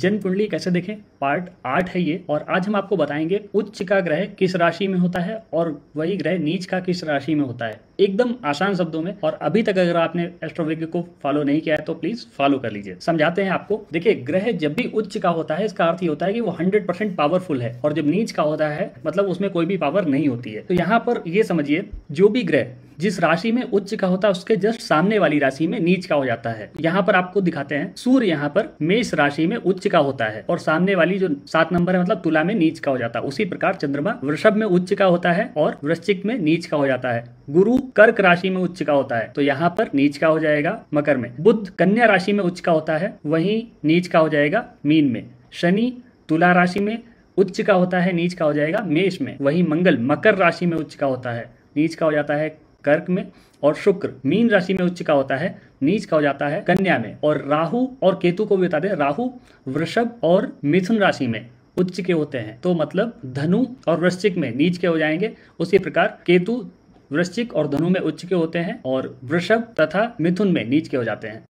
जन्म कुंडली कैसे देखें पार्ट आठ है ये और आज हम आपको बताएंगे उच्च का ग्रह किस राशि में होता है और वही ग्रह नीच का किस राशि में होता है एकदम आसान शब्दों में और अभी तक अगर आपने एस्ट्रोविज्ञ को फॉलो नहीं किया है तो प्लीज फॉलो कर लीजिए समझाते हैं आपको देखिए ग्रह जब भी उच्च का होता है इसका अर्थ ये होता है कि वो हंड्रेड परसेंट पावरफुल है और जब नीच का होता है मतलब उसमें कोई भी पावर नहीं होती है तो यहाँ पर ये समझिए जो भी ग्रह जिस राशि में उच्च का होता है उसके जस्ट सामने वाली राशि में नीच का हो जाता है यहाँ पर आपको दिखाते हैं सूर्य यहाँ पर मेष राशि में उच्च का होता है और सामने वाली जो सात नंबर है मतलब तुला में नीच का हो जाता है उसी प्रकार चंद्रमा वृषभ में उच्च का होता है और वृश्चिक में नीच का हो जाता है गुरु कर्क राशि में उच्च का होता है तो यहाँ पर नीच का हो जाएगा मकर में बुद्ध कन्या राशि में उच्च का होता है वही नीच का हो जाएगा मीन में शनि तुला राशि में उच्च का होता है नीच का हो जाएगा मेष में वही मंगल मकर राशि में उच्च का होता है नीच का हो जाता है कर्क में और शुक्र मीन राशि में उच्च का होता है नीच का हो जाता है कन्या में और राहु और केतु को भी बता दें राहु वृषभ और मिथुन राशि में उच्च के होते हैं तो मतलब धनु और वृश्चिक में नीच के हो जाएंगे उसी प्रकार केतु वृश्चिक और धनु में उच्च के होते हैं और वृषभ तथा मिथुन में नीच के हो जाते हैं